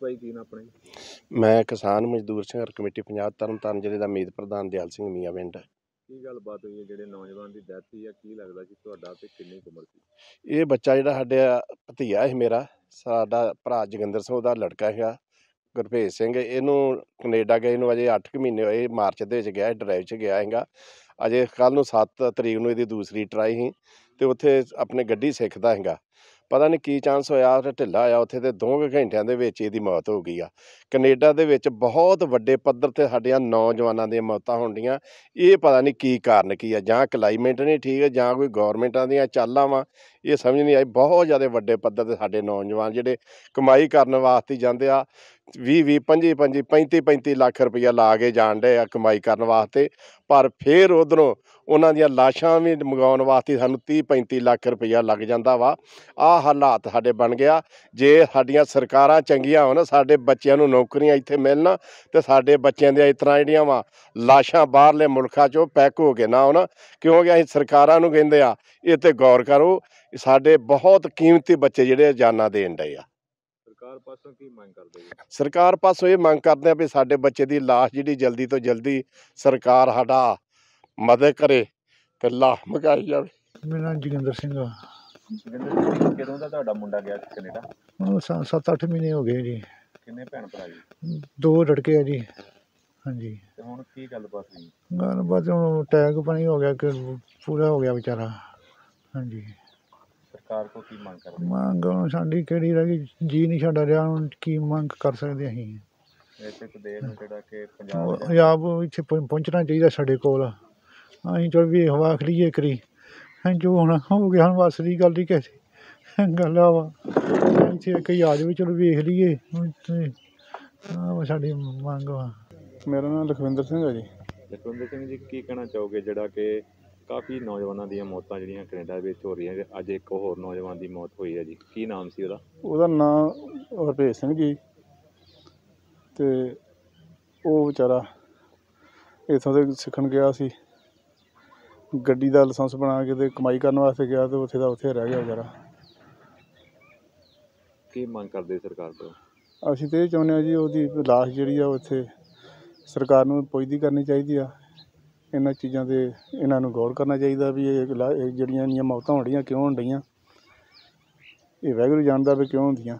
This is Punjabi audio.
ਭਾਈ ਕੀ ਨਾ ਆਪਣੇ ਮੈਂ ਕਿਸਾਨ ਮਜ਼ਦੂਰ ਸੰਘਰ ਕਮੇਟੀ ਪੰਜਾਬ ਤਰਨਤਾਰਨ ਜ਼ਿਲ੍ਹੇ ਦਾ ਮੀਤ ਪ੍ਰਧਾਨ ਦਿਆਲ ਸਿੰਘ ਮੀਆਂ ਪਿੰਡ ਕੀ ਬਾਤ ਹੋਈ ਹੈ ਜਿਹੜੇ ਨੌਜਵਾਨ ਦੀ ਡੈਥ ਹੋਈ ਆ ਕੀ ਲੱਗਦਾ ਜੀ ਤੁਹਾਡਾ ਤੇ ਕਿੰਨੀ ਉਮਰ ਸੀ ਇਹ ਬੱਚਾ ਜਿਹੜਾ ਸਾਡੇ ਭਤੀਆ ਹੈ ਮੇਰਾ ਸਾਡਾ ਭਰਾ ਜਗਿੰਦਰ ਸਿੰਘ ਉਹਦਾ ਲੜਕਾ ਹੈਗਾ ਗੁਰਪ੍ਰੀਤ ਸਿੰਘ ਇਹਨੂੰ ਕੈਨੇਡਾ ਗਏ ਨੂੰ ਅਜੇ 8 ਮਹੀਨੇ ਹੋਏ ਮਾਰਚ ਦੇ ਵਿੱਚ ਗਿਆ ਡਰਾਈਵ 'ਚ ਗਿਆ ਹੈਗਾ ਅਜੇ ਕੱਲ ਨੂੰ 7 ਤਰੀਕ ਨੂੰ ਇਹਦੀ ਦੂਸਰੀ ਟਰਾਈ ਸੀ ਤੇ ਉੱਥੇ ਆਪਣੇ ਗੱਡੀ ਸਿੱਖਦਾ ਹੈਗਾ ਪਤਾ ਨਹੀਂ ਕੀ ਚਾਂਸ ਹੋਇਆ ਉਹ ਢਿੱਲਾ ਆ ਉੱਥੇ ਤੇ ਦੋ ਘੰਟਿਆਂ ਦੇ ਵਿੱਚ ਇਹਦੀ ਮੌਤ ਹੋ ਗਈ ਆ ਕੈਨੇਡਾ ਦੇ ਵਿੱਚ ਬਹੁਤ ਵੱਡੇ ਪੱਧਰ ਤੇ ਸਾਡੀਆਂ ਨੌਜਵਾਨਾਂ ਦੀਆਂ ਮੌਤਾਂ ਹੁੰਦੀਆਂ ਇਹ ਪਤਾ ਨਹੀਂ ਕੀ ਕਾਰਨ ਕੀ ਆ ਜਾਂ ਕਲਾਈਮੇਟ ਨਹੀਂ ਠੀਕ ਹੈ ਜਾਂ ਕੋਈ ਗਵਰਨਮੈਂਟਾਂ ਦੀਆਂ ਚਾਲਾਂ ਵਾ ਇਹ ਸਮਝ ਨਹੀਂ ਆਈ ਬਹੁਤ ਜ਼ਿਆਦਾ ਵੱਡੇ ਪੱਧਰ ਤੇ ਸਾਡੇ ਨੌਜਵਾਨ ਜਿਹੜੇ ਕਮਾਈ ਕਰਨ ਵਾਸਤੇ ਜਾਂਦੇ ਆ 20 20 25 25 35 35 ਲੱਖ ਰੁਪਇਆ ਲਾ ਕੇ ਜਾਣ ਦੇ ਆ ਕਮਾਈ ਕਰਨ ਵਾਸਤੇ ਪਰ ਫੇਰ ਉਧਰੋਂ ਉਹਨਾਂ ਦੀਆਂ ਲਾਸ਼ਾਂ ਵੀ ਮੰਗਾਉਣ ਵਾਸਤੇ ਸਾਨੂੰ 30 35 ਲੱਖ ਰੁਪਇਆ ਲੱਗ ਜਾਂਦਾ ਵਾ ਆ ਹਾਲਾਤ ਸਾਡੇ ਬਣ ਗਿਆ ਜੇ ਸਾਡੀਆਂ ਸਰਕਾਰਾਂ ਚੰਗੀਆਂ ਹੋਣ ਸਾਡੇ ਬੱਚਿਆਂ ਨੂੰ ਨੌਕਰੀਆਂ ਇੱਥੇ ਮਿਲਣ ਤੇ ਸਾਡੇ ਬੱਚਿਆਂ ਦੀਆਂ ਇਸ ਤਰ੍ਹਾਂ ਜਿਹੜੀਆਂ ਵਾ ਲਾਸ਼ਾਂ ਬਾਹਰਲੇ ਮੁਲਕਾਂ 'ਚੋਂ ਪੈਕ ਹੋ ਕੇ ਨਾ ਆਉਣ ਕਿਉਂਕਿ ਅਸੀਂ ਸਰਕਾਰਾਂ ਨੂੰ ਕਹਿੰਦੇ ਆ ਇਹ ਤੇ ਗੌਰ ਕਰੋ ਸਾਡੇ ਬਹੁਤ ਕੀਮਤੀ ਬੱਚੇ ਜਿਹੜੇ ਜਾਨਾਂ ਦੇਣ ਦੇ ਆ ਸਰਕਾਰ ਪਾਸੋਂ ਕੀ ਮੰਗ ਕਰਦੇ ਜੀ ਸਰਕਾਰ ਪਾਸੋਂ ਇਹ ਮੰਗ ਕਰਦੇ ਆ ਵੀ ਸਾਡੇ ਬੱਚੇ ਦੀ লাশ ਜਿਹੜੀ ਜਲਦੀ ਤੋਂ ਜਲਦੀ ਸਰਕਾਰ ਸਾਡਾ ਮਦਦ ਕਰੇ ਤੇ লাশ ਮਗਾਈ ਜਾਵੇ ਮੇਰਾ ਨਾਮ ਜਗਿੰਦਰ ਸਿੰਘ ਆ ਜਗਿੰਦਰ ਜੀ ਕਿਦੋਂ ਦਾ ਤੁਹਾਡਾ ਮੁੰਡਾ ਗਿਆ ਕੈਨੇਡਾ ਉਹ 7-8 ਮਹੀਨੇ ਹੋ ਗਏ ਜੀ ਕਿੰਨੇ ਭੈਣ ਭਰਾ ਜੀ ਦੋ ਲੜਕੇ ਆ ਜੀ ਹਾਂਜੀ ਤੇ ਹੁਣ ਕੀ ਗੱਲਬਾਤ ਹੋਈ ਗੱਲਬਾਤ ਹੁਣ ਟੈਗ ਬਣੀ ਹੋ ਗਿਆ ਕਿ ਪੂਰਾ ਹੋ ਗਿਆ ਵਿਚਾਰਾ ਹਾਂਜੀ ਸਰਕਾਰ ਕੋ ਕੀ ਮੰਗ ਕਰਦੇ ਮੰਗ ਹੁਣ ਸਾਡੀ ਕਿਹੜੀ ਰਹਿ ਗਈ ਜੀ ਨਹੀਂ ਸਾਡਾ ਰਿਆ ਹੁਣ ਕੀ ਮੰਗ ਕਰ ਸਕਦੇ ਅਸੀਂ ਇੱਥੇ ਕੋ ਦੇਰ ਨੂੰ ਜਿਹੜਾ ਕਿ ਪੰਜਾਬ ਪੰਜਾਬ ਇੱਥੇ ਪਹੁੰਚਣਾ ਚਾਹੀਦਾ ਸਾਡੇ ਕੋਲ ਅਸੀਂ ਚਲ ਵੀ ਹਵਾ ਖੜੀਏ ਕਰੀ ਜੋ ਹੁਣ ਹੋ ਗਿਆ ਹੁਣ ਬਸ ਦੀ ਗੱਲ ਦੀ ਕਿਸੇ ਗੱਲ ਆ ਵਾ ਇੱਥੇ ਕਈ ਆ ਜਾਵੇ ਚਲ ਵੇਖ ਲਈਏ ਹੁਣ ਆ ਸਾਡੀ ਮੰਗ ਵਾ ਮੇਰਾ ਨਾਮ ਲਖਵਿੰਦਰ ਸਿੰਘ ਹੈ ਜੀ ਲਖਵਿੰਦਰ ਸਿੰਘ ਜੀ ਕੀ ਕਹਿਣਾ ਚਾਹੋਗੇ ਜਿਹੜਾ ਕਿ ਕਾਫੀ ਨੌਜਵਾਨਾਂ ਦੀਆਂ ਮੌਤਾਂ ਜਿਹੜੀਆਂ ਕੈਨੇਡਾ ਵਿੱਚ ਹੋ ਰਹੀਆਂ ਅੱਜ ਇੱਕ ਹੋਰ ਨੌਜਵਾਨ ਦੀ ਮੌਤ ਹੋਈ ਹੈ ਜੀ ਕੀ ਨਾਮ ਸੀ ਉਹਦਾ ਉਹਦਾ ਨਾਮ ਹਰਪ੍ਰੀਤ ਸਿੰਘ ਜੀ ਤੇ ਉਹ ਵਿਚਾਰਾ ਇਥੋਂ ਦੇ ਸਿੱਖਣ ਗਿਆ ਸੀ ਗੱਡੀ ਦਾ ਲਾਇਸੈਂਸ ਬਣਾ ਕੇ ਤੇ ਕਮਾਈ ਕਰਨ ਵਾਸਤੇ ਗਿਆ ਤੇ ਉੱਥੇ ਦਾ ਉੱਥੇ ਰਹਿ ਗਿਆ ਵਿਚਾਰਾ ਕੀ ਮੰਗ ਕਰਦੇ ਸਰਕਾਰ ਤੋਂ ਅਸੀਂ ਤੇ ਇਹ ਚਾਹੁੰਦੇ ਆ ਜੀ ਉਹਦੀ ਲਾਸ਼ ਜਿਹੜੀ ਆ ਉੱਥੇ ਸਰਕਾਰ ਨੂੰ ਪੁੱਛਦੀ ਕਰਨੀ ਚਾਹੀਦੀ ਆ ਇਹਨਾਂ ਚੀਜ਼ਾਂ ਤੇ ਇਹਨਾਂ ਨੂੰ ਗੌਰ ਕਰਨਾ ਚਾਹੀਦਾ ਵੀ ਇਹ ਜਿਹੜੀਆਂ ਇੰਨੀਆਂ ਮੌਤਾਂ ਹੋ ਰਹੀਆਂ ਕਿਉਂ ਹੋਣ ਇਹ ਵਾਹਿਗੁਰੂ ਜਾਣਦਾ ਵੀ ਕਿਉਂ ਹੁੰਦੀਆਂ